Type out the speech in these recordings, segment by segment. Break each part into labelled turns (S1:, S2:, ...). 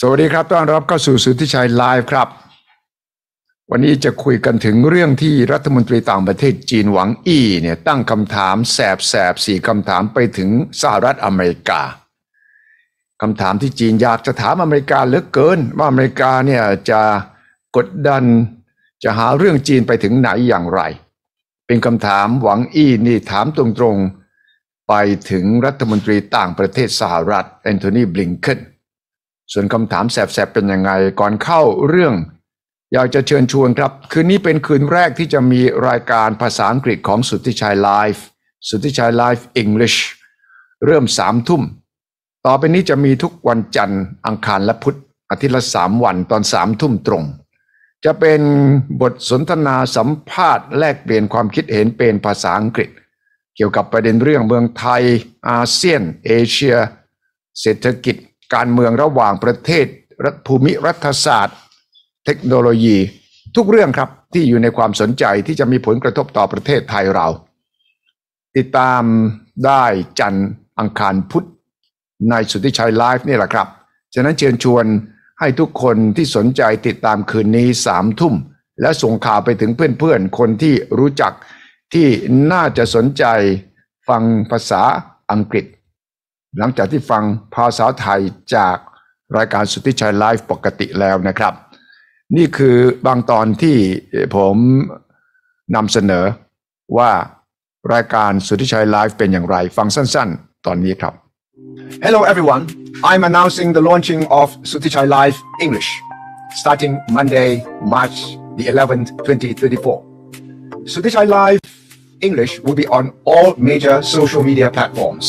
S1: สวัสดีครับต้อนรับเข้าสู่สุทธิชัยไลฟ์ครับ วันนี้จะคุยกันถึงเรื่องที่รัฐมนตรีต่างประเทศจีนหวังอี้เนี่ยตั้งคำถามแสบแสบสี่คำถามไปถึงสหรัฐอเมริกาคำถามที่จีนอยากจะถามอเมริกาเหลือเกิน ว่าอเมริกาเนี่ยจะกดดันจะหาเรื่องจีนไปถึงไหนอย่างไร เป็นคำถามหวังอี้นี่ถามตรงๆไปถึงรัฐมนตรีต่างประเทศสหรัฐแอนโทนีบลิงเคนส่วนคำถามแสบๆ เป็นยังไงก่อนเข้าเรื่อง อยากจะเชิญชวนครับคืนนี้เป็นคืนแรกที่จะมีรายการภาษาอังกฤษของสุทธิชัยไลฟ์สุทธิชัยไลฟ์อังกฤษเริ่มสามทุ่ม ต่อไปนี้จะมีทุกวันจันทร์อังคารและพุธอาทิตย์ละสามวันตอนสามทุ่มตรง จะเป็นบทสนทนาสัมภาษณ์แลกเปลี่ยนความคิดเห็นเป็นภาษาอังกฤษ เกี่ยวกับประเด็นเรื่องเมืองไทยอาเซียน เอเชีย เศรษฐกิจการเมืองระหว่างประเทศรัฐภูมิรัฐศาสตร์เทคโนโลยี ทุกเรื่องครับ ที่อยู่ในความสนใจที่จะมีผลกระทบต่อประเทศไทยเรา ติดตามได้จันอังคารพุธในสุทธิชัยไลฟ์นี่แหละครับ ฉะนั้นเชิญชวนให้ทุกคนที่สนใจติดตามคืนนี้สามทุ่มและส่งข่าวไปถึงเพื่อนๆ คนที่รู้จักที่น่าจะสนใจฟังภาษาอังกฤษหลังจากที่ฟังภาษาไทยจากรายการสุทธิชัยไลฟ์ปกติแล้วนะครับ นี่คือบางตอนที่ผมนำเสนอว่ารายการสุทธิชัยไลฟ์เป็นอย่างไรฟังสั้น ๆ ตอนนี้ครับ Hello everyone I'm announcing the launching of Sutichai Live English starting Monday March the 11th 2024 Sutichai Live English will be on all major social media platforms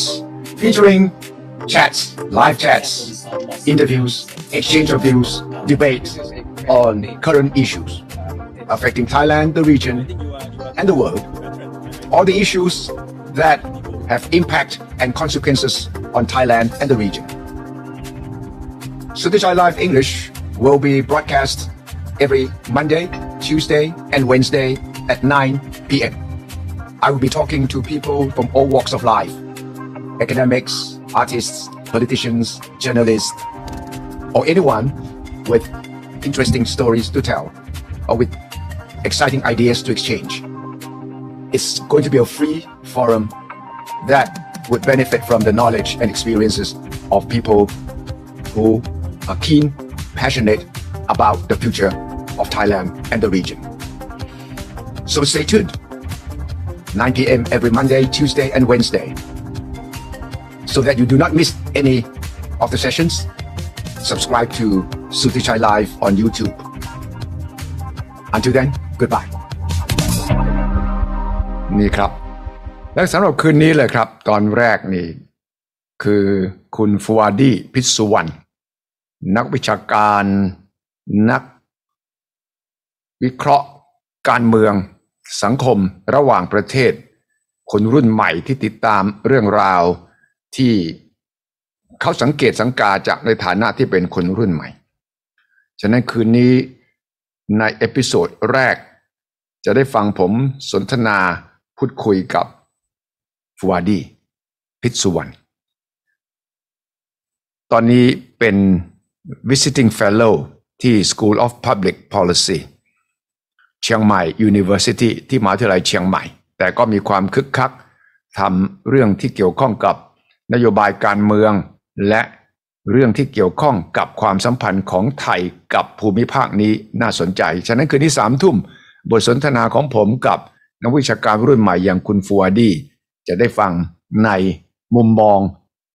S1: featuring chats, live chats, interviews, exchange of views, debates on current issues affecting Thailand, the region, and the world. All the issues that have impact and consequences on Thailand and the region. Sutichai Live English will be broadcast every Monday, Tuesday, and Wednesday at 9 p.m. I will be talking to people from all walks of life academics, artists, politicians, journalists, or anyone with interesting stories to tell or with exciting ideas to exchange. It's going to be a free forum that would benefit from the knowledge and experiences of people who are keen, passionate about the future of Thailand and the region. So stay tuned. 9 p.m. every Monday, Tuesday, and Wednesday. So that you do not miss any of the sessions, subscribe to Sutichai Live on YouTube. Until then, goodbye. นี่ครับ และสำหรับคืนนี้เลยครับ ตอนแรกนี่คือคุณฟัวดีพิสุวรรณนักวิชาการ นัก วิเคราะห์ การเมือง สังคมระหว่างประเทศ คนรุ่นใหม่ที่ติดตามเรื่องราวที่เขาสังเกตสังกาจากในฐานะที่เป็นคนรุ่นใหม่ ฉะนั้นคืนนี้ในเอพิโซดแรก จะได้ฟังผมสนทนาพูดคุยกับฟวาดี พิษสุวรรณ ตอนนี้เป็น visiting fellow ที่ School of Public Policy เชียงใหม่ University ที่มหาวิทยาลัยเชียงใหม่ แต่ก็มีความคึกคักทำเรื่องที่เกี่ยวข้องกับนโยบายการเมืองและเรื่องที่เกี่ยวข้องกับความสัมพันธ์ของไทยกับภูมิภาคนี้น่าสนใจ ฉะนั้นคืนนี้สามทุ่ม บทสนทนาของผมกับนักวิชาการรุ่นใหม่อย่างคุณฟัวดี จะได้ฟังในมุมมอง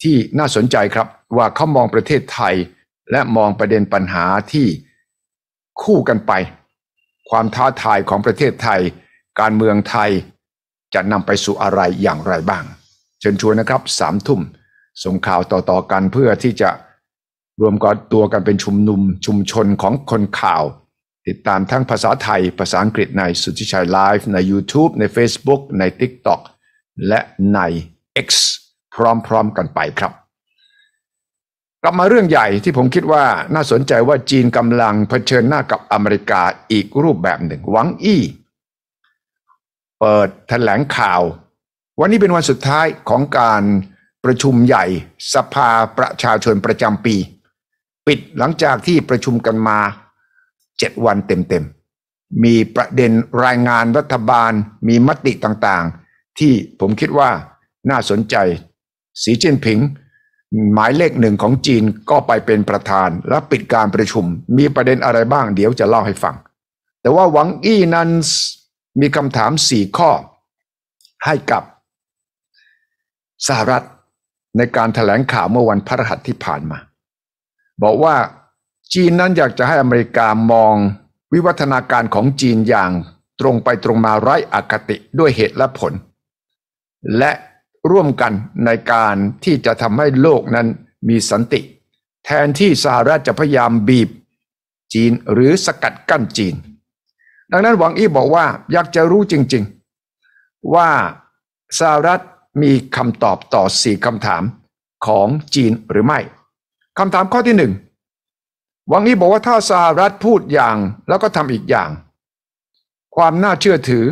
S1: ที่น่าสนใจครับว่าเขามองประเทศไทยและมองประเด็นปัญหาที่คู่กันไป ความท้าทายของประเทศไทย การเมืองไทยจะนำไปสู่อะไรอย่างไรบ้างเชิญชวนนะครับสามทุ่มส่งข่าวต่อ ๆ กันเพื่อที่จะรวมกันตัวกันเป็นชุมนุมชุมชนของคนข่าว ติดตามทั้งภาษาไทยภาษาอังกฤษในสุทธิชัยไลฟ์ใน YouTube ใน Facebook ใน TikTok และใน X พร้อมๆ กันไปครับ กลับมาเรื่องใหญ่ที่ผมคิดว่าน่าสนใจว่าจีนกำลังเผชิญหน้ากับอเมริกาอีกรูปแบบหนึ่งหวังอี้เปิดแถลงข่าววันนี้เป็นวันสุดท้ายของการประชุมใหญ่สภาประชาชนประจำปี ปิดหลังจากที่ประชุมกันมาเจ็ดวันเต็มๆมีประเด็นรายงานรัฐบาล มีมติต่างๆ ที่ผมคิดว่าน่าสนใจสีเจิ้นผิงหมายเลขหนึ่งของจีนก็ไปเป็นประธานและปิดการประชุม มีประเด็นอะไรบ้างเดี๋ยวจะเล่าให้ฟัง แต่ว่าหวังอี้นั้นมีคำถามสี่ข้อให้กับสหรัฐในการถแถลงข่าวเมื่อวันพฤหัสที่ผ่านมา บอกว่าจีนนั้นอยากจะให้อเมริกามองวิวัฒนาการของจีนอย่างตรงไปตรงมาไร้อคติด้วยเหตุและผล และร่วมกันในการที่จะทำให้โลกนั้นมีสันติแทนที่ สหรัฐจะพยายามบีบ จีนหรือสกัดกั้นจีน ดังนั้นหวังอี้บอกว่าอยากจะรู้จริง ๆ ว่าสหรัฐมีคำตอบต่อ 4คำถามของจีนหรือไม่คำถามข้อที่1วังอี้บอกว่าถ้าสหรัฐพูดอย่างแล้วก็ทำอีกอย่าง ความน่าเชื่อถือ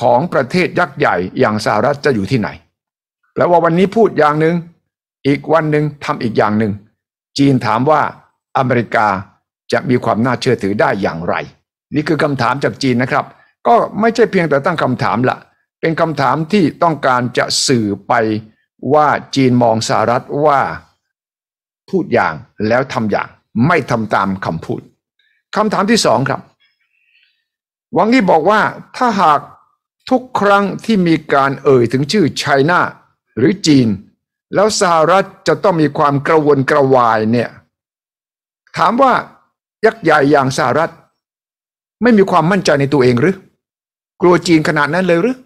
S1: ของประเทศยักษ์ใหญ่อย่างสหรัฐจะอยู่ที่ไหน แล้วว่าวันนี้พูดอย่างหนึ่ง อีกวันหนึ่งทำอีกอย่างหนึ่งจีนถามว่าอเมริกาจะมีความน่าเชื่อถือได้อย่างไร นี่คือคำถามจากจีนนะครับ ก็ไม่ใช่เพียงแต่ตั้งคำถามละเป็นคำถามที่ต้องการจะสื่อไปว่าจีนมองสหรัฐว่าพูดอย่างแล้วทำอย่างไม่ทำตามคำพูดคำถามที่สองครับวังอี้บอกว่าถ้าหากทุกครั้งที่มีการเอ่ยถึงชื่อไชน่าหรือจีน แล้วสหรัฐจะต้องมีความกระวนกระวายเนี่ย ถามว่ายักษ์ใหญ่อย่างสหรัฐ ไม่มีความมั่นใจในตัวเองหรือ กลัวจีนขนาดนั้นเลยหรือ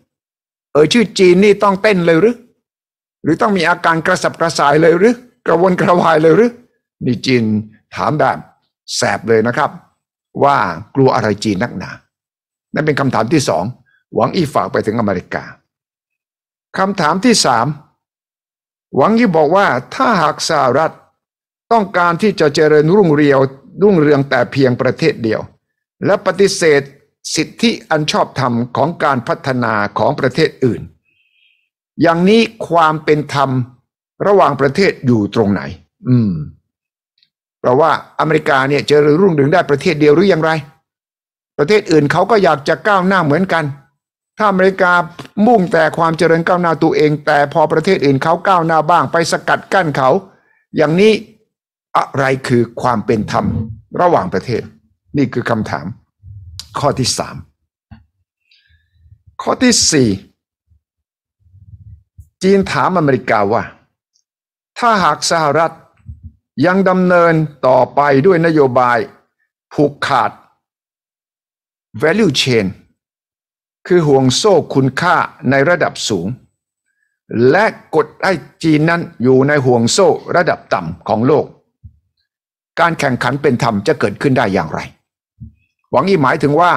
S1: เออชื่อจีนนี่ต้องเต้นเลยหรือ หรือต้องมีอาการกระสับกระส่ายเลยหรือ กระวนกระวายเลยหรือนี่จีน ถามแบบแสบเลยนะครับ ว่ากลัวอะไรจีนนักหนา นั่นเป็นคำถามที่สอง หวังอีฝากไปถึงอเมริกาคำถามที่สาม หวังยี่บอกว่าถ้าหากสหรัฐ ต้องการที่จะเจริญรุ่งเรืองรุ่งเรืองแต่เพียงประเทศเดียว และปฏิเสธสิทธิอันชอบธรรมของการพัฒนาของประเทศอื่น อย่างนี้ความเป็นธรรมระหว่างประเทศอยู่ตรงไหน อืม เพราะว่าอเมริกาเนี่ยจะรุ่งเรืองได้ประเทศเดียวหรืออย่างไร ประเทศอื่นเขาก็อยากจะก้าวหน้าเหมือนกัน ถ้าอเมริกามุ่งแต่ความเจริญก้าวหน้าตัวเอง แต่พอประเทศอื่นเขาก้าวหน้าบ้างไปสกัดกั้นเขา อย่างนี้อะไรคือความเป็นธรรม ระหว่างประเทศ นี่คือคำถามข้อที่สามข้อที่สี่จีนถามอเมริกาว่า ถ้าหากสหรัฐยังดำเนินต่อไปด้วยนโยบาย ผูกขาด value chain คือห่วงโซ่คุณค่าในระดับสูง และกดไอ้จีนนั้นอยู่ในห่วงโซ่ระดับต่ำของโลก การแข่งขันเป็นธรรมจะเกิดขึ้นได้อย่างไรหวังอี้หมายถึงว่า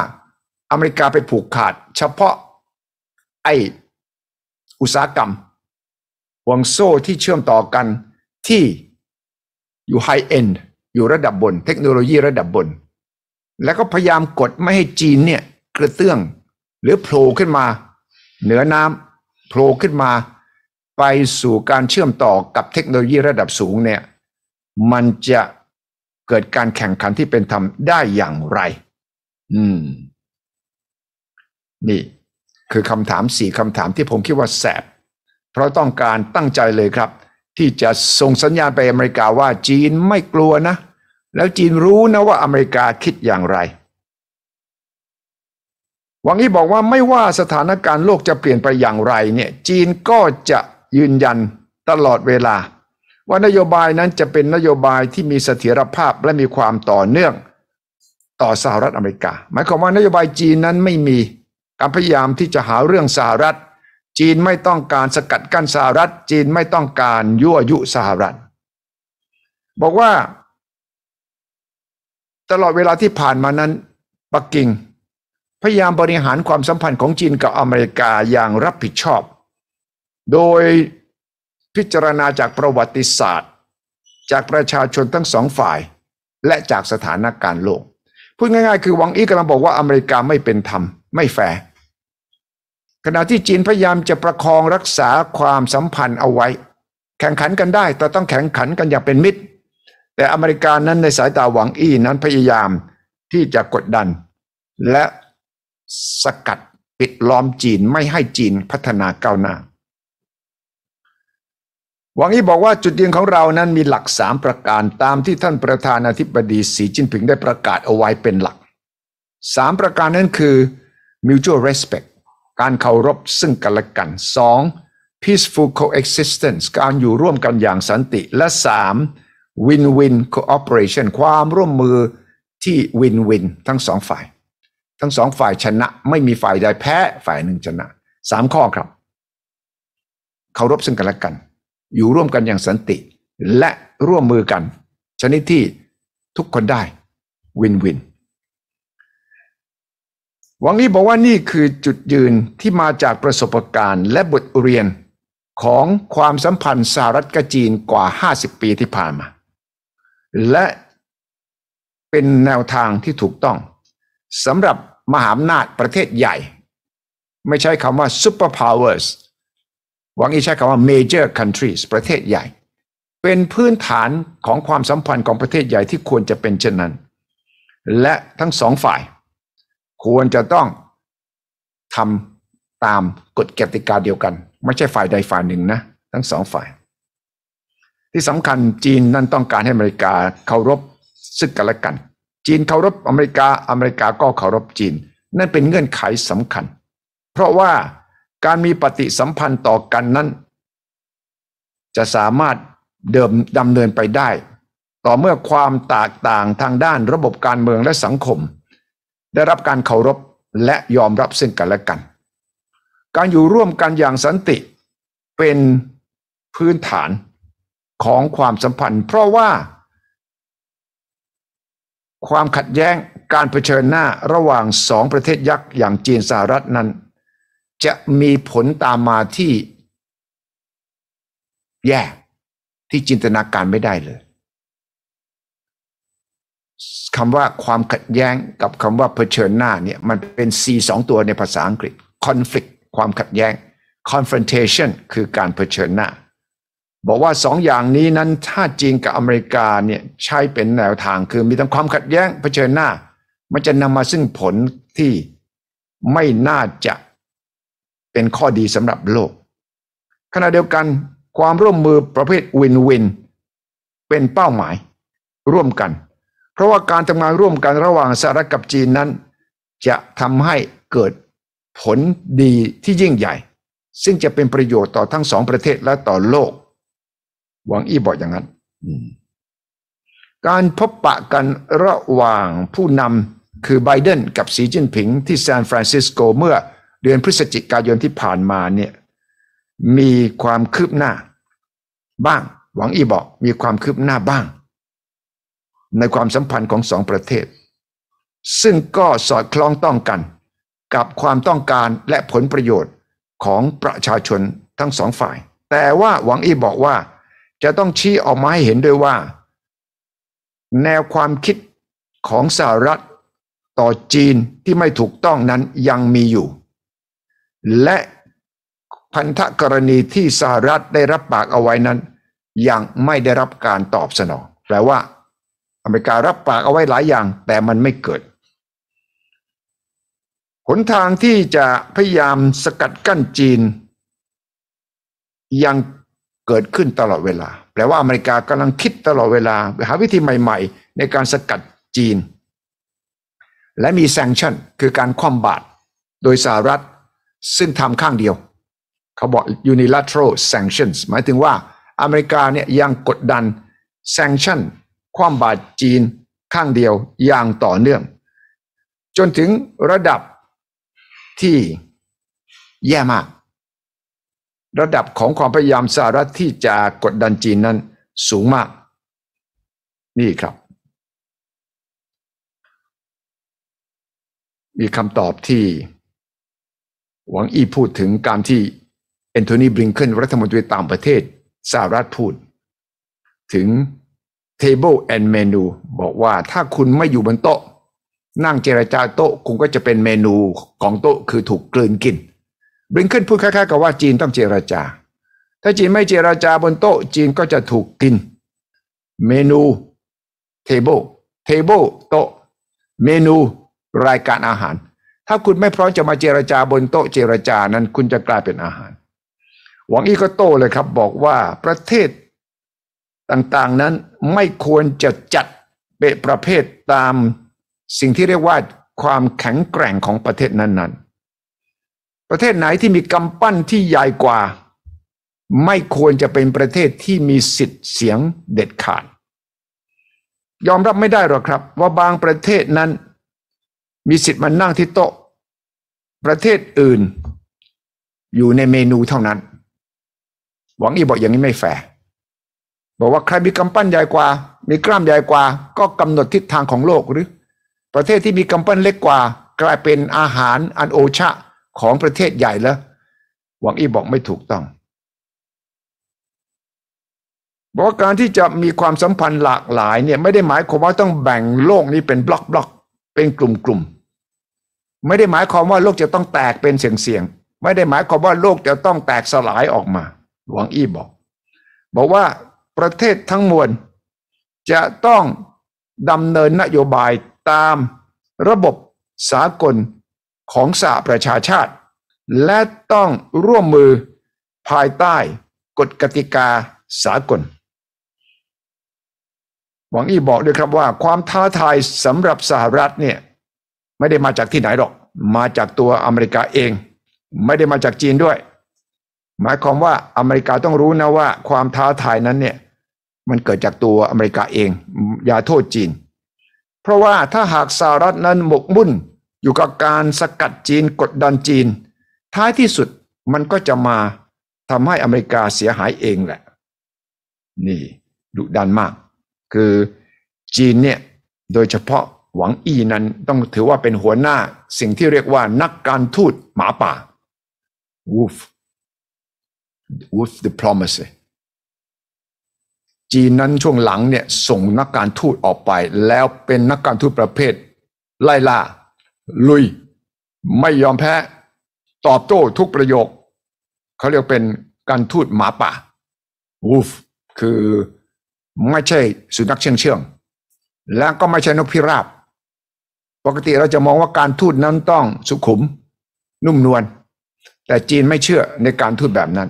S1: อเมริกาไปผูกขาดเฉพาะไออุตสาหกรรมห่วงโซ่ที่เชื่อมต่อกันที่อยู่ไฮเอ็นอยู่ระดับบนเทคโนโลยีระดับบน แล้วก็พยายามกดไม่ให้จีนเนี่ยกระเตื้องหรือโผล่ขึ้นมา เหนือน้ำโผล่ขึ้นมา ไปสู่การเชื่อมต่อกับเทคโนโลยีระดับสูงเนี่ยมันจะเกิดการแข่งขันที่เป็นธรรมได้อย่างไรอืมนี่คือคำถามสี่คำถามที่ผมคิดว่าแสบ เพราะต้องการตั้งใจเลยครับ ที่จะส่งสัญญาณไปอเมริกาว่าจีนไม่กลัวนะ แล้วจีนรู้นะว่าอเมริกาคิดอย่างไร หวังอี้บอกว่าไม่ว่าสถานการณ์โลกจะเปลี่ยนไปอย่างไร เนี่ย จีนก็จะยืนยันตลอดเวลา ว่านโยบายนั้นจะเป็นนโยบายที่มีเสถียรภาพและมีความต่อเนื่องต่อสหรัฐอเมริกาหมายความว่านโยบายจีนนั้นไม่มีการพยายามที่จะหาเรื่องสหรัฐ จีนไม่ต้องการสกัดกั้นสหรัฐ จีนไม่ต้องการยั่วยุสหรัฐ บอกว่า ตลอดเวลาที่ผ่านมานั้น ปักกิ่ง พยายามบริหารความสัมพันธ์ของจีนกับอเมริกาอย่างรับผิดชอบ โดยพิจารณาจากประวัติศาสตร์ จากประชาชนทั้งสองฝ่าย และจากสถานการณ์โลกพูดง่ายๆคือวังอี้กำลังบอกว่าอเมริกาไม่เป็นธรรมไม่แฟร์ขณะที่จีนพยายามจะประคองรักษาความสัมพันธ์เอาไว้ แข่งขันกันได้ แต่ต้องแข่งขันกันอย่างเป็นมิตร แต่อเมริกานั้นในสายตาหวังอี้นั้นพยายามที่จะกดดัน และสกัดปิดล้อมจีนไม่ให้จีนพัฒนาก้าวหน้าหวังอี้บอกว่าจุดยืนของเรานั้นมีหลักสามประการตามที่ท่านประธานาธิบดีสีจิ้นผิงได้ประกาศเอาไว้เป็นหลักสามประการนั้นคือ mutual respect การเคารพซึ่งกันและกันสอง peaceful coexistence การอยู่ร่วมกันอย่างสันติ และสาม win-win cooperation ความร่วมมือที่ win-win ทั้งสองฝ่าย ทั้งสองฝ่ายชนะไม่มีฝ่ายใดแพ้ ฝ่ายหนึ่งชนะสามข้อครับ เคารพซึ่งกันและกันอยู่ร่วมกันอย่างสันติและร่วมมือกัน ชนิดที่ทุกคนได้วินวินวังนี้บอกว่านี่คือจุดยืนที่มาจากประสบการณ์และบทเรียนของความสัมพันธ์สหรัฐกับจีนกว่า 50 ปีที่ผ่านมา และเป็นแนวทางที่ถูกต้องสำหรับมหาอำนาจประเทศใหญ่ ไม่ใช่คำว่า super powers หวังอีใช้คำว่า major countries ประเทศใหญ่ เป็นพื้นฐานของความสัมพันธ์ของประเทศใหญ่ที่ควรจะเป็นเช่นนั้น และทั้งสองฝ่ายควรจะต้องทำตามกฎกติกาเดียวกัน ไม่ใช่ฝ่ายใดฝ่ายหนึ่งนะ ทั้งสองฝ่าย ที่สำคัญจีนนั่นต้องการให้อเมริกาเคารพซึ่งกันและกัน จีนเคารพอเมริกาอเมริกาก็เคารพจีน นั่นเป็นเงื่อนไขสำคัญ เพราะว่าการมีปฏิสัมพันธ์ต่อกันนั้นจะสามารถเดิมดำเนินไปได้ ต่อเมื่อความแตกต่างทางด้านระบบการเมืองและสังคม ได้รับการเคารพและยอมรับซึ่งกันและกัน การอยู่ร่วมกันอย่างสันติเป็นพื้นฐานของความสัมพันธ์ เพราะว่า ความขัดแย้งการเผชิญหน้าระหว่างสองประเทศยักษ์อย่างจีนสหรัฐนั้นจะมีผลตามมาที่ แย่ที่จินตนาการไม่ได้เลยคำว่าความขัดแย้งกับคำว่าเผชิญหน้าเนี่ยมันเป็น C สองตัวในภาษาอังกฤษ conflict ความขัดแย้ง confrontation คือการเผชิญหน้า บอกว่าสองอย่างนี้นั้นถ้าจีนกับอเมริกาเนี่ยใช้เป็นแนวทางคือมีทั้งความขัดแย้งเผชิญหน้า มันจะนำมาซึ่งผลที่ไม่น่าจะเป็นข้อดีสำหรับโลก ขณะเดียวกันความร่วมมือประเภทวินวิน เป็นเป้าหมายร่วมกัน เพราะว่าการทำงานร่วมกันระหว่างสหรัฐกับจีนนั้น จะทำให้เกิดผลดีที่ยิ่งใหญ่ ซึ่งจะเป็นประโยชน์ต่อทั้งสองประเทศและต่อโลก หวังอี้บอกอย่างนั้น การพบปะกันระหว่างผู้นำคือไบเดนกับสีจิ้นผิงที่ซานฟรานซิสโกเมื่อเดือนพฤศจิกายนที่ผ่านมาเนี่ยมีความคืบหน้าบ้างหวังอีบอกมีความคืบหน้าบ้าง ในความสัมพันธ์ของสองประเทศ ซึ่งก็สอดคล้องต้องกัน กับความต้องการและผลประโยชน์ของประชาชนทั้งสองฝ่าย แต่ว่าหวังอีบอกว่าจะต้องชี้ออกมาให้เห็นด้วยว่า แนวความคิดของสหรัฐต่อจีนที่ไม่ถูกต้องนั้นยังมีอยู่และพันธกรณีที่สหรัฐได้รับปากเอาไว้นั้น ยัง ไม่ได้รับการตอบสนอง แปลว่า อเมริการับปากเอาไว้หลายอย่างแต่มันไม่เกิดหนทางที่จะพยายามสกัดกั้นจีน ยังเกิดขึ้นตลอดเวลา แปลว่าอเมริกากำลังคิดตลอดเวลา หาวิธีใหม่ ๆ ในการสกัดจีน และมีแซงชั่นคือการคว่ำบาตรโดยสหรัฐซึ่งทำข้างเดียว เขาบอก unilateral sanctions หมายถึงว่าอเมริกาเนี่ยยังกดดัน sanction ความบาดจีนข้างเดียวอย่างต่อเนื่อง จนถึงระดับที่แย่มาก ระดับของความพยายามสหรัฐที่จะกดดันจีนนั้นสูงมาก นี่ครับ มีคำตอบที่หวังอี้พูดถึงการที่แอนโทนีบริงเกิลรัฐมนตรีต่างประเทศสหรัฐพูด ถึง table and menu บอกว่าถ้าคุณไม่อยู่บนโต๊ะ นั่งเจรจาโต๊ะคุณก็จะเป็นเมนูของโต๊ะคือถูกกลืนกิน บริงเกิลพูดคล้ายๆกับว่าจีนต้องเจรจา ถ้าจีนไม่เจรจาบนโต๊ะจีนก็จะถูกกิน เมนู table table โต๊ะเมนู รายการอาหารถ้าคุณไม่พร้อมจะมาเจรจาบนโต๊ะเจรจานั้นคุณจะกลายเป็นอาหาร หวังอี้ก็โต้เลยครับบอกว่าประเทศต่างๆนั้นไม่ควรจะจัดเป็นประเภทตามสิ่งที่เรียกว่าความแข็งแกร่งของประเทศนั้น ๆ ประเทศไหนที่มีกำปั้นที่ใหญ่กว่า ไม่ควรจะเป็นประเทศที่มีสิทธิ์เสียงเด็ดขาด ยอมรับไม่ได้หรอกครับ ว่าบางประเทศนั้นมีสิทธิ์มานั่งที่โต๊ะ ประเทศอื่น อยู่ในเมนูเท่านั้น หวังอีบอกอย่างนี้ไม่แฟร์บอกว่าใครมีกำปั้นใหญ่กว่า มีกล้ามใหญ่กว่า ก็กำหนดทิศทางของโลกหรือ ประเทศที่มีกำปั้นเล็กกว่า กลายเป็นอาหารอันโอชะของประเทศใหญ่แล้วหวังอีบอกไม่ถูกต้อง บอกว่าการที่จะมีความสัมพันธ์หลากหลายเนี่ยไม่ได้หมายความว่าต้องแบ่งโลกนี้เป็นบล็อกบล็อกเป็นกลุ่มๆ ไม่ได้หมายความว่าโลกจะต้องแตกเป็นเสี่ยงๆ ไม่ได้หมายความว่าโลกจะต้องแตกสลายออกมา หลวงอี้บอก บอกว่าประเทศทั้งมวล จะต้องดำเนินนโยบายตามระบบสากลของสหประชาชาติ และต้องร่วมมือภายใต้กฎกติกาสากลหวังอี้บอกด้วยครับว่า ความท้าทายสำหรับสหรัฐเนี่ย ไม่ได้มาจากที่ไหนหรอก มาจากตัวอเมริกาเอง ไม่ได้มาจากจีนด้วย หมายความว่าอเมริกาต้องรู้นะว่า ความท้าทายนั้นเนี่ย มันเกิดจากตัวอเมริกาเอง อย่าโทษจีน เพราะว่าถ้าหากสหรัฐนั้นหมกมุ่นอยู่กับการสกัดจีนกดดันจีน ท้ายที่สุดมันก็จะมาทำให้อเมริกาเสียหายเองแหละ นี่ดุดันมากคือ จีนเนี่ยโดยเฉพาะหวังอี้นั้นต้องถือว่าเป็นหัวหน้าสิ่งที่เรียกว่า นักการทูตหมาป่า wolf wolf diplomacy จีนนั้นช่วงหลังเนี่ยส่งนักการทูตออกไป แล้วเป็นนักการทูตประเภท ไล่ล่า ลุย ไม่ยอมแพ้ ตอบโต้ทุกประโยค เขาเรียกเป็นการทูตหมาป่า wolf คือไม่ใช่สุนัขเชื่องเชื่องและก็ไม่ใช่นกพิราบ ปกติเราจะมองว่าการทูตนั้น ต้องสุขุม นุ่มนวลแต่จีนไม่เชื่อในการทูตแบบนั้น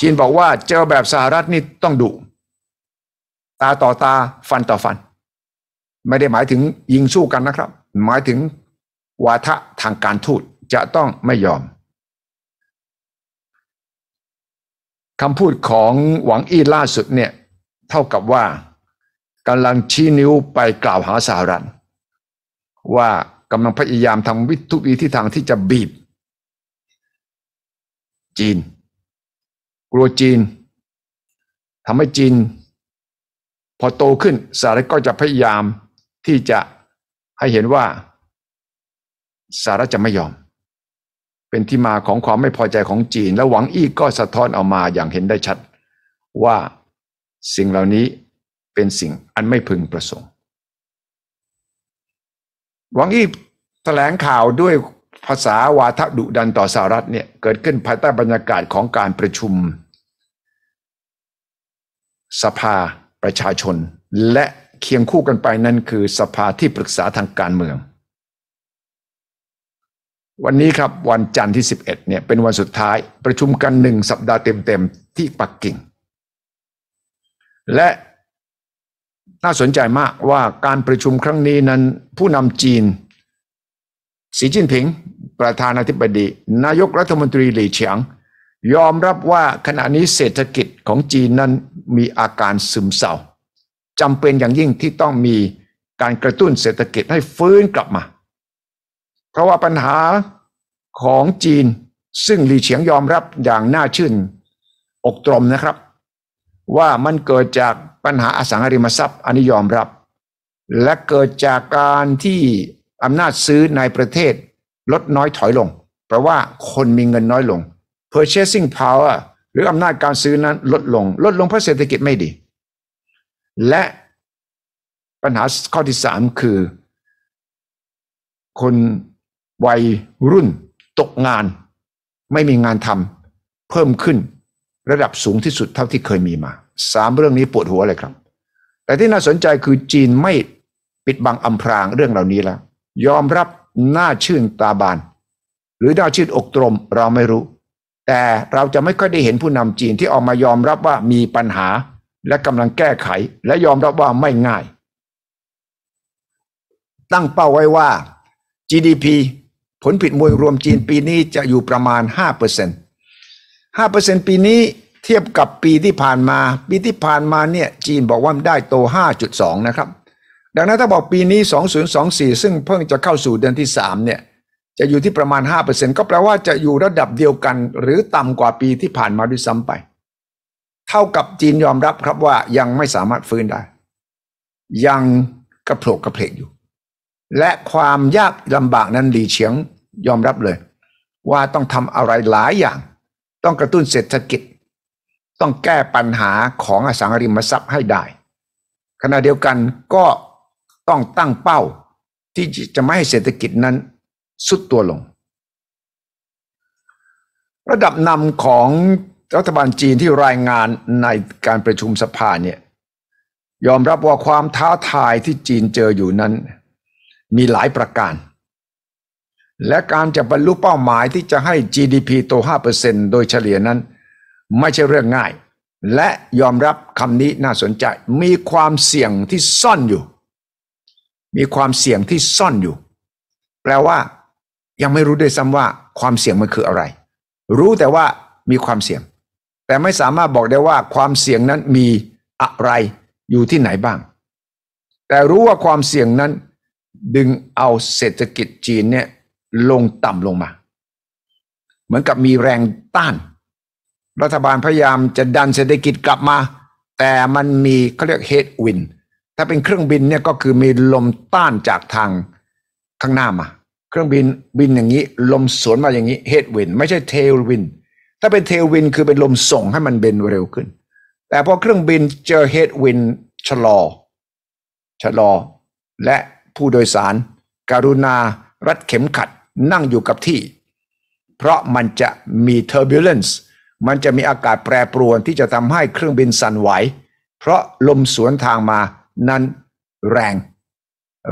S1: จีนบอกว่าเจอแบบสหรัฐนี่ต้องดุตาต่อตาฟันต่อฟัน ไม่ได้หมายถึงยิงสู้กันนะครับ หมายถึง วาทะทางการทูตจะต้องไม่ยอมคำพูดของหวังอี้ล่าสุดเนี่ยเท่ากับว่ากำลังชี้นิ้วไปกล่าวหาสหรัฐว่ากำลังพยายามทำวิทุกวิธีทางที่จะบีบ จีนกลัวจีนทำให้จีน พอโตขึ้นสหรัฐก็จะพยายามที่จะให้เห็นว่าสหรัฐจะไม่ยอม เป็นที่มาของความไม่พอใจของจีน และหวังอี้ก็สะท้อนออกมาอย่างเห็นได้ชัดว่าสิ่งเหล่านี้เป็นสิ่งอันไม่พึงประสงค์ หวังอีแถลงข่าวด้วยภาษา วาทดุดันต่อสหรัฐเนี่ยเกิดขึ้นภายใต้บรรยากาศของการประชุม สภาประชาชน และเคียงคู่กันไปนั่นคือสภาที่ปรึกษาทางการเมือง วันนี้ครับ วันจันทร์ที่ 11เนี่ยเป็นวันสุดท้ายประชุมกันหนึ่ง สัปดาห์เต็มๆที่ปักกิ่งและน่าสนใจมากว่าการประชุมครั้งนี้นั้น ผู้นำจีน สีจิ้นผิงประธานาธิบดี นายกรัฐมนตรีหลี่เฉียง ยอมรับว่าขณะนี้เศรษฐกิจของจีนนั้นมีอาการซึมเศร้าจำเป็นอย่างยิ่งที่ต้องมีการกระตุ้นเศรษฐกิจให้ฟื้นกลับมา เพราะว่าปัญหาของจีนซึ่งหลี่เฉียงยอมรับอย่างน่าชื่นอกตรมนะครับว่ามันเกิดจากปัญหาอสังหาริมทรัพย์อันนี้ยอมรับ และเกิดจากการที่อำนาจซื้อในประเทศ ลดน้อยถอยลง เพราะว่าคนมีเงินน้อยลง purchasing power หรืออำนาจการซื้อนั้นลดลง ลดลงเพราะเศรษฐกิจไม่ดี และปัญหาข้อที่สามคือ คนวัยรุ่นตกงาน ไม่มีงานทำเพิ่มขึ้นระดับสูงที่สุดเท่าที่เคยมีมา สามเรื่องนี้ปวดหัวเลยครับ แต่ที่น่าสนใจคือจีนไม่ปิดบังอำพรางเรื่องเหล่านี้แล้วยอมรับหน้าชื่นตาบานหรือดาวาชื่นอกตรมเราไม่รู้ แต่เราจะไม่ค่อยได้เห็นผู้นำจีนที่ออกมายอมรับว่ามีปัญหาและกำลังแก้ไข และยอมรับว่าไม่ง่าย ตั้งเป้าไว้ว่า GDP ผลผิดมวยรวมจีนปีนี้จะอยู่ประมาณ5%เห้าเปอร์เซ็นปีนี้เทียบกับปีที่ผ่านมา ปีที่ผ่านมาเนี่ย จีนบอกว่าได้โตห้าจุดสองนะครับ ดังนั้นถ้าบอกปีนี้2024 ซึ่งเพิ่งจะเข้าสู่เดือนที่ 3เนี่ยจะอยู่ที่ประมาณ 5%ก็แปลว่าจะอยู่ระดับเดียวกัน หรือต่ำกว่าปีที่ผ่านมาด้วยซ้ำไป เท่ากับจีนยอมรับครับว่ายังไม่สามารถฟื้นได้ ยังกระโผลกกระเพลกอยู่ และความยากลำบากนั้นหลีเฉียงยอมรับเลย ว่าต้องทำอะไรหลายอย่างต้องกระตุ้นเศรษฐกิจ ต้องแก้ปัญหาของอสังหาริมทรัพย์ให้ได้ ขณะเดียวกันก็ต้องตั้งเป้าที่จะไม่ให้เศรษฐกิจนั้น สุดตัวลง ระดับนำของรัฐบาลจีนที่รายงานในการประชุมสภาเนี่ยยอมรับว่าความท้าทายที่จีนเจออยู่นั้นมีหลายประการและการจะบรรลุเป้าหมายที่จะให้ GDP โต 5%โดยเฉลี่ยนั้น ไม่ใช่เรื่องง่าย และยอมรับคำนี้น่าสนใจ มีความเสี่ยงที่ซ่อนอยู่ มีความเสี่ยงที่ซ่อนอยู่ แปลว่า ยังไม่รู้ด้วยซ้ำว่า ความเสี่ยงมันคืออะไร รู้แต่ว่ามีความเสี่ยง แต่ไม่สามารถบอกได้ว่า ความเสี่ยงนั้นมีอะไรอยู่ที่ไหนบ้าง แต่รู้ว่าความเสี่ยงนั้น ดึงเอาเศรษฐกิจจีนเนี่ยลงต่ำลงมา เหมือนกับมีแรงต้าน รัฐบาลพยายามจะดันเศรษฐกิจกลับมา แต่มันมีเขาเรียกเฮดวิน ถ้าเป็นเครื่องบินเนี่ยก็คือมีลมต้านจากทางข้างหน้ามา เครื่องบินบินอย่างนี้ ลมสวนมาอย่างนี้เฮดวิน ไม่ใช่เทลวิน ถ้าเป็นเทลวินคือเป็นลมส่งให้มันเบนเร็วขึ้น แต่พอเครื่องบินเจอเฮดวินชะลอชะลอ และผู้โดยสารการุณารัดเข็มขัดนั่งอยู่กับที่ เพราะมันจะมี turbulence มันจะมีอากาศแปรปรวนที่จะทำให้เครื่องบินสั่นไหว เพราะลมสวนทางมานั้น แรง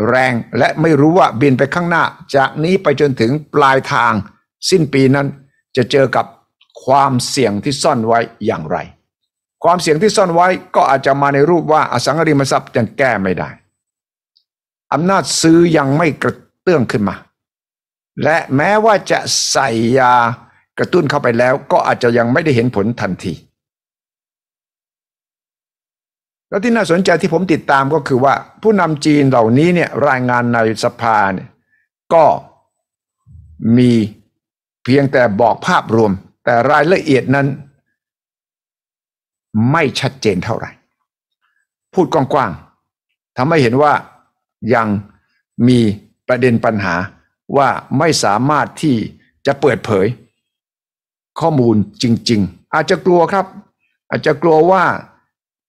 S1: แรง และไม่รู้ว่าบินไปข้างหน้า จากนี้ไปจนถึงปลายทางสิ้นปีนั้น จะเจอกับความเสี่ยงที่ซ่อนไว้อย่างไร ความเสี่ยงที่ซ่อนไว้ก็อาจจะมาในรูปว่าอสังหาริมทรัพย์ยังแก้ไม่ได้อำนาจซื้อยังไม่กระเตื้องขึ้นมาและแม้ว่าจะใส่ยากระตุ้นเข้าไปแล้ว ก็อาจจะยังไม่ได้เห็นผลทันที แล้วที่น่าสนใจที่ผมติดตามก็คือว่า ผู้นำจีนเหล่านี้เนี่ยรายงานในสภาเนี่ยก็มีเพียงแต่บอกภาพรวม แต่รายละเอียดนั้นไม่ชัดเจนเท่าไหร่ พูดกว้างๆทำให้เห็นว่ายังมีประเด็นปัญหาว่าไม่สามารถที่จะเปิดเผยข้อมูลจริง ๆ อาจจะกลัวครับ อาจจะกลัวว่า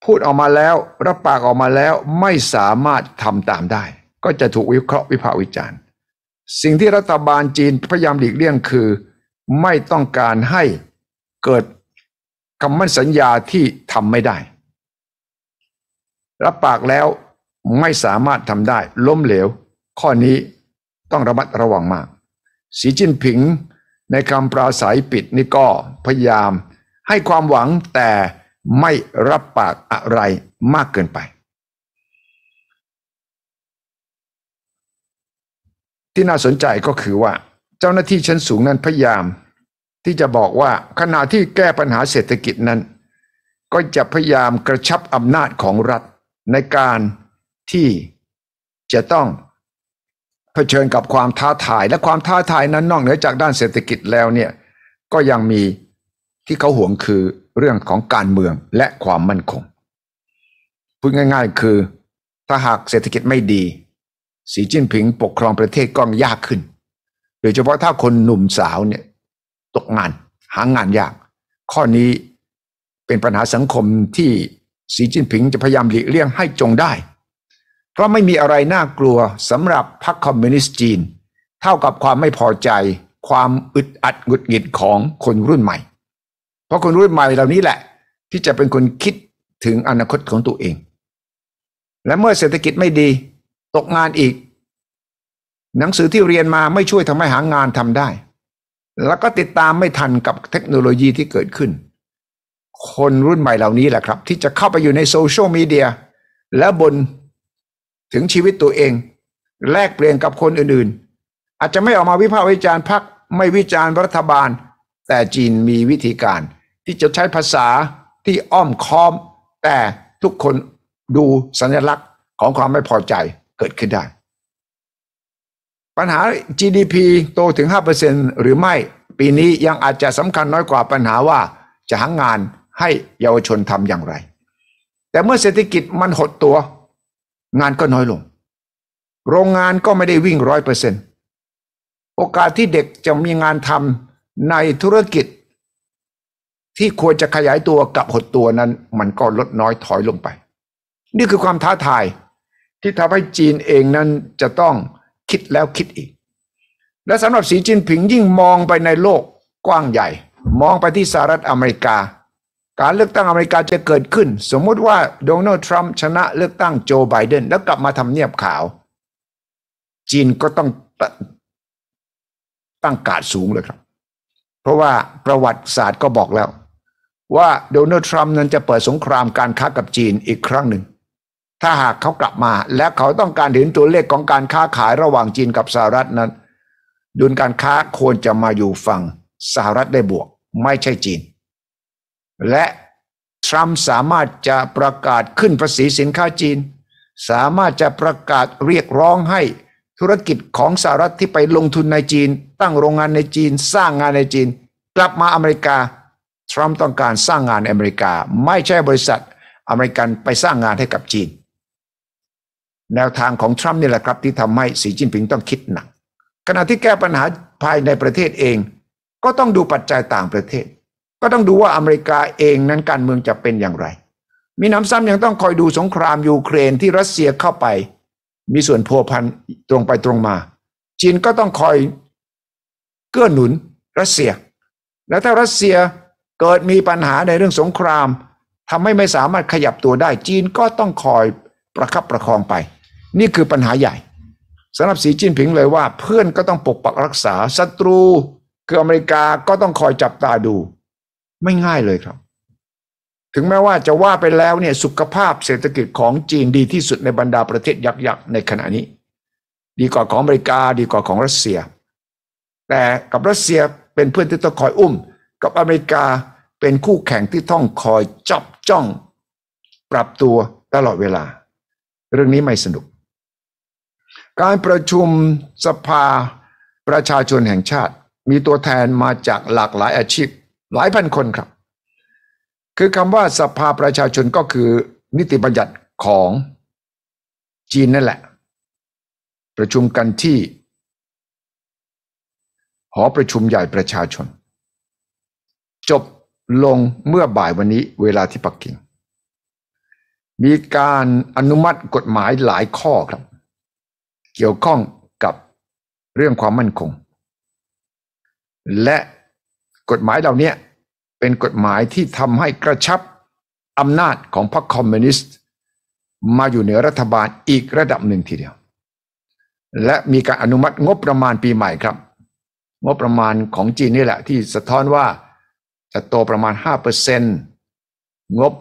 S1: พูดออกมาแล้วรับปากออกมาแล้วไม่สามารถทำตามได้ ก็จะถูกวิเคราะห์วิพากษ์วิจารณ์ สิ่งที่รัฐบาลจีนพยายามหลีกเลี่ยงคือ ไม่ต้องการให้เกิดคำมั่นสัญญาที่ทำไม่ได้รับปากแล้วไม่สามารถทำได้ล้มเหลว ข้อนี้ต้องระมัดระวังมาก สีจิ้นผิงในคำปราศัยปิดนี่ก็พยายามให้ความหวังแต่ไม่รับปากอะไรมากเกินไป ที่น่าสนใจก็คือว่าเจ้าหน้าที่ชั้นสูงนั้นพยายาม ที่จะบอกว่า ขณะที่แก้ปัญหาเศรษฐกิจนั้น ก็จะพยายามกระชับอำนาจของรัฐในการที่จะต้องเผชิญกับความท้าทายและความท้าทายนั้นนอกเหนือจากด้านเศรษฐกิจแล้วเนี่ยก็ยังมีที่เขาห่วงคือเรื่องของการเมืองและความมั่นคงพูดง่าย ๆ คือถ้าหากเศรษฐกิจไม่ดี สีจิ้นผิงปกครองประเทศก็ยากขึ้น โดยเฉพาะถ้าคนหนุ่มสาวเนี่ยตกงานหางานยากข้อนี้เป็นปัญหาสังคมที่สีจิ้นผิงจะพยายามหลีกเลี่ยงให้จงได้เพราะไม่มีอะไรน่ากลัวสำหรับพรรคคอมมิวนิสต์จีนเท่ากับความไม่พอใจความอึดอัดหงุดหงิดของคนรุ่นใหม่ เพราะคนรุ่นใหม่เหล่านี้แหละ ที่จะเป็นคนคิดถึงอนาคตของตัวเอง และเมื่อเศรษฐกิจไม่ดีตกงานอีก หนังสือที่เรียนมาไม่ช่วยทำให้หางานทำได้ แล้วก็ติดตามไม่ทันกับเทคโนโลยีที่เกิดขึ้น คนรุ่นใหม่เหล่านี้แหละครับ ที่จะเข้าไปอยู่ในโซเชียลมีเดีย และบนถึงชีวิตตัวเอง แลกเปลี่ยนกับคนอื่นๆ อาจจะไม่ออกมาวิพากษ์วิจารณ์พักไม่วิจารณ์รัฐบาล แต่จีนมีวิธีการที่จะใช้ภาษาที่อ้อมค้อม แต่ทุกคนดูสัญลักษณ์ของความไม่พอใจเกิดขึ้นได้ ปัญหา GDP โตถึง 5%หรือไม่ปีนี้ยังอาจจะสำคัญน้อยกว่าปัญหาว่าจะหางงานให้เยาวชนทำอย่างไร แต่เมื่อเศรษฐกิจมันหดตัวงานก็น้อยลง โรงงานก็ไม่ได้วิ่งร้อยเปอร์เซ็นต์โอกาสที่เด็กจะมีงานทำในธุรกิจ ที่ควรจะขยายตัวกับหดตัวนั้น มันก็ลดน้อยถอยลงไป นี่คือความท้าทายที่ทำให้จีนเองนั้นจะต้องคิดแล้วคิดอีก และสำหรับสีจินผิงยิ่งมองไปในโลกกว้างใหญ่ มองไปที่สหรัฐอเมริกาการเลือกตั้งอเมริกาจะเกิดขึ้น สมมุติว่าโดนัลด์ทรัมป์ชนะเลือกตั้งโจไบเดนแล้วกลับมาทำเนียบขาว จีนก็ต้องตั้งการสูงเลยครับ เพราะว่าประวัติศาสตร์ก็บอกแล้วว่าโดนัลด์ทรัมป์นั้นจะเปิดสงครามการค้ากับจีนอีกครั้งหนึ่งถ้าหากเขากลับมาและเขาต้องการเห็นตัวเลขของการค้าขายระหว่างจีนกับสหรัฐนั้นดุลการค้าควรจะมาอยู่ฝั่งสหรัฐได้บวก ไม่ใช่จีนและทรัมป์สามารถจะประกาศขึ้นภาษีสินค้าจีน สามารถจะประกาศเรียกร้องให้ธุรกิจของสหรัฐที่ไปลงทุนในจีน ตั้งโรงงานในจีนสร้างงานในจีน กลับมาอเมริกาทรัมป์ต้องการสร้างงานในอเมริกาไม่ใช่บริษัทอเมริกันไปสร้างงานให้กับจีน แนวทางของทรัมป์นี่แหละครับที่ทำให้สีจิ้นผิงต้องคิดหนัก ขณะที่แก้ปัญหาภายในประเทศเอง ก็ต้องดูปัจจัยต่างประเทศก็ต้องดูว่าอเมริกาเองนั้นการเมืองจะเป็นอย่างไร มีน้ำซ้ำยังต้องคอยดูสงคราม ยูเครนที่รัสเซียเข้าไป มีส่วนพัวพันตรงไปตรงมา จีนก็ต้องคอยเกื้อหนุนรัสเซีย และถ้ารัสเซียเกิดมีปัญหาในเรื่องสงคราม ทำให้ไม่สามารถขยับตัวได้ จีนก็ต้องคอยประคับประคองไป นี่คือปัญหาใหญ่สำหรับสีจิ้นผิงเลยว่าเพื่อนก็ต้องปกปักรักษา ศัตรู คืออเมริกาก็ต้องคอยจับตาดูไม่ง่ายเลยครับ ถึงแม้ว่าจะว่าไปแล้วเนี่ยสุขภาพเศรษฐกิจของจีนดีที่สุดในบรรดาประเทศยักษ์ในขณะนี้ ดีกว่าของอเมริกาดีกว่าของรัสเซีย แต่กับรัสเซียเป็นเพื่อนที่ต้องคอยอุ้ม กับอเมริกาเป็นคู่แข่งที่ต้องคอยจับจ้อง ปรับตัวตลอดเวลา เรื่องนี้ไม่สนุก การประชุมสภาประชาชนแห่งชาติ มีตัวแทนมาจากหลากหลายอาชีพหลายพันคนครับ คือคำว่าสภาประชาชนก็คือ นิติบัญญัติของจีนนั่นแหละ ประชุมกันที่ หอประชุมใหญ่ประชาชน จบลงเมื่อบ่ายวันนี้เวลาที่ปักกิ่ง มีการอนุมัติกฎหมายหลายข้อครับ เกี่ยวข้องกับเรื่องความมั่นคง และกฎหมายเหล่านี้เป็นกฎหมายที่ทำให้กระชับอำนาจของพรรคคอมมิวนิสต์ มาอยู่เหนือรัฐบาลอีกระดับหนึ่งทีเดียว และมีการอนุมัติงบประมาณปีใหม่ครับ งบประมาณของจีนนี่แหละที่สะท้อนว่าจะโตประมาณ 5%งบ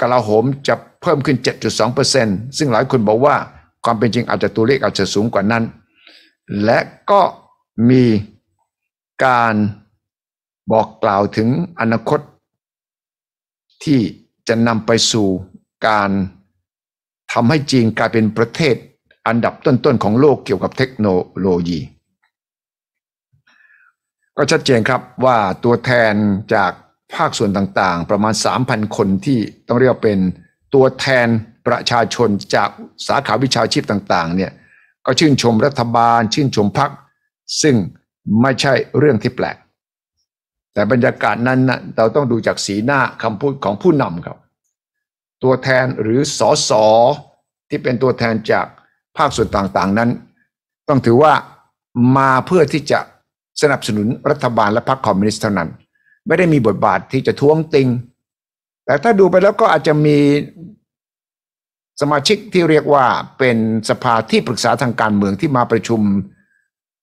S1: กลาโหมจะเพิ่มขึ้น 7.2%ซึ่งหลายคนบอกว่าความเป็นจริงอาจจะตัวเลขอาจจะสูงกว่านั้น และก็มีการบอกกล่าวถึงอนาคตที่จะนำไปสู่การทำให้จีนกลายเป็นประเทศอันดับต้นๆ ของโลกเกี่ยวกับเทคโนโลยี ก็ชัดเจนครับว่าตัวแทนจากภาคส่วนต่างๆ ประมาณ 3,000 คนที่ต้องเรียกเป็นตัวแทนประชาชนจากสาขาวิชาชีพต่างๆเนี่ยก็ชื่นชมรัฐบาล ชื่นชมพรรคซึ่งไม่ใช่เรื่องที่แปลก แต่บรรยากาศนั้นเราต้องดูจากสีหน้าคำพูดของผู้นำครับ ตัวแทนหรือสอสอที่เป็นตัวแทนจากภาคส่วนต่างๆ นั้น ต้องถือว่ามาเพื่อที่จะสนับสนุนรัฐบาลและพรรคคอมมิวนิสต์เท่านั้น ไม่ได้มีบทบาทที่จะท้วงติง แต่ถ้าดูไปแล้วก็อาจจะมีสมาชิกที่เรียกว่าเป็นสภาที่ปรึกษาทางการเมืองที่มาประชุม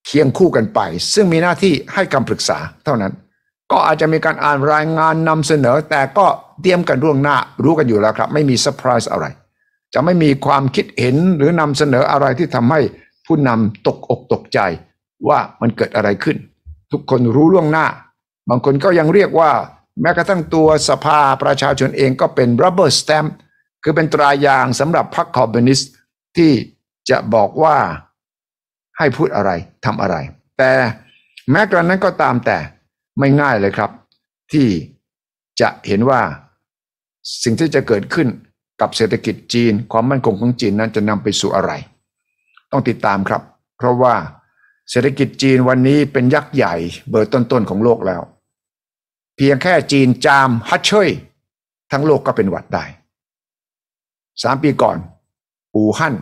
S1: เคียงคู่กันไป ซึ่งมีหน้าที่ให้คำปรึกษาเท่านั้น ก็อาจจะมีการอ่านรายงานนำเสนอแต่ก็เตรียมกันล่วงหน้า รู้กันอยู่แล้วครับ ไม่มีเซอร์ไพรส์อะไร จะไม่มีความคิดเห็นหรือนำเสนออะไรที่ทำให้ผู้นำตกอกตกใจว่ามันเกิดอะไรขึ้น ทุกคนรู้ล่วงหน้า บางคนก็ยังเรียกว่า แม้กระทั่งตัวสภาประชาชนเองก็เป็น rubber stamp คือเป็นตรายางสำหรับพรรคคอมมิวนิสต์ที่จะบอกว่าให้พูดอะไร ทำอะไร แต่แม้กระนั้นก็ตามแต่ไม่ง่ายเลยครับ ที่จะเห็นว่าสิ่งที่จะเกิดขึ้นกับเศรษฐกิจจีนความมั่นคงของจีนนั้นจะนำไปสู่อะไร ต้องติดตามครับ เพราะว่าเศรษฐกิจจีนวันนี้เป็นยักษ์ใหญ่เบอร์ต้นๆของโลกแล้ว เพียงแค่จีนจามฮัตเชยทั้งโลกก็เป็นหวัดได้สามปีก่อน อู่ฮั่น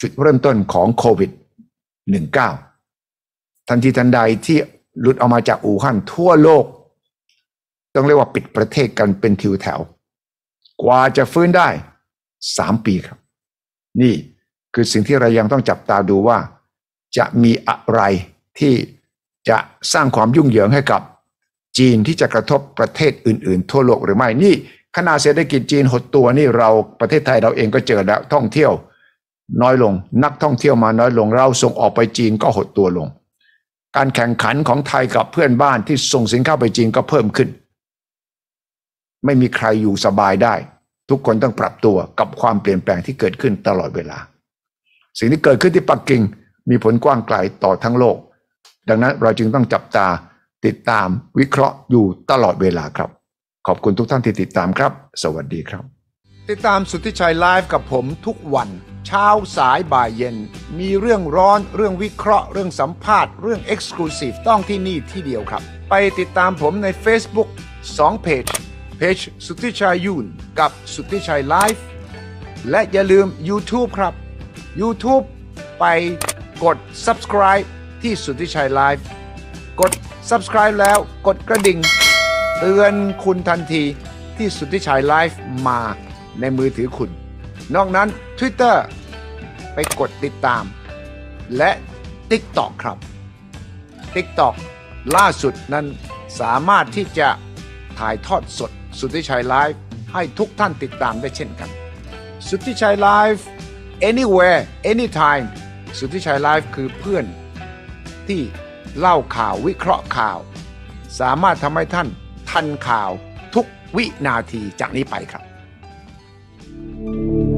S1: จุดเริ่มต้นของโควิดหนึ่งเก้าทันทีทันใดที่หลุดออกมาจากอู่ฮั่นทั่วโลก ต้องเรียกว่าปิดประเทศกันเป็นทิวแถว กว่าจะฟื้นได้สามปีครับ นี่คือสิ่งที่เรายังต้องจับตาดูว่าจะมีอะไรที่จะสร้างความยุ่งเหยิงให้กับจีนที่จะกระทบประเทศอื่นๆ ทั่วโลกหรือไม่นี่ขณะเศรษฐกิจจีนหดตัวนี่เราประเทศไทยเราเองก็เจอแล้วท่องเที่ยวน้อยลงนักท่องเที่ยวมาน้อยลงเราส่งออกไปจีนก็หดตัวลง การแข่งขันของไทยกับเพื่อนบ้านที่ส่งสินค้าไปจีนก็เพิ่มขึ้น ไม่มีใครอยู่สบายได้ ทุกคนต้องปรับตัวกับความเปลี่ยนแปลงที่เกิดขึ้นตลอดเวลา สิ่งที่เกิดขึ้นที่ปักกิ่งมีผลกว้างไกลต่อทั้งโลก ดังนั้นเราจึงต้องจับตาติดตามวิเคราะห์อยู่ตลอดเวลาครับ ขอบคุณทุกท่านที่ติดตามครับ สวัสดีครับ ติดตามสุทธิชัยไลฟ์กับผมทุกวันเช้าสายบ่ายเย็นมีเรื่องร้อนเรื่องวิเคราะห์ เรื่องสัมภาษณ์เรื่องเอ็กซ์คลูซีฟต้องที่นี่ที่เดียวครับ ไปติดตามผมใน Facebook 2เพจ เพจสุทธิชัยยูนกับสุทธิชัยไลฟ์และอย่าลืม YouTube ครับ YouTube ไปกด subscribe ที่สุทธิชัยไลฟ์กด subscribe แล้วกดกระดิ่งเตือนคุณทันทีที่สุทธิชัยไลฟ์มาในมือถือคุณนอกนั้น Twitter ไปกดติดตาม และ TikTok ครับ TikTok ล่าสุดนั้นสามารถที่จะถ่ายทอดสดสุทธิชัยไลฟ์ให้ทุกท่านติดตามได้เช่นกัน สุทธิชัยไลฟ์ anywhere anytime สุทธิชัยไลฟ์คือเพื่อนที่เล่าข่าววิเคราะห์ข่าว สามารถทำให้ท่านทันข่าวทุกวินาทีจากนี้ไปครับ thank you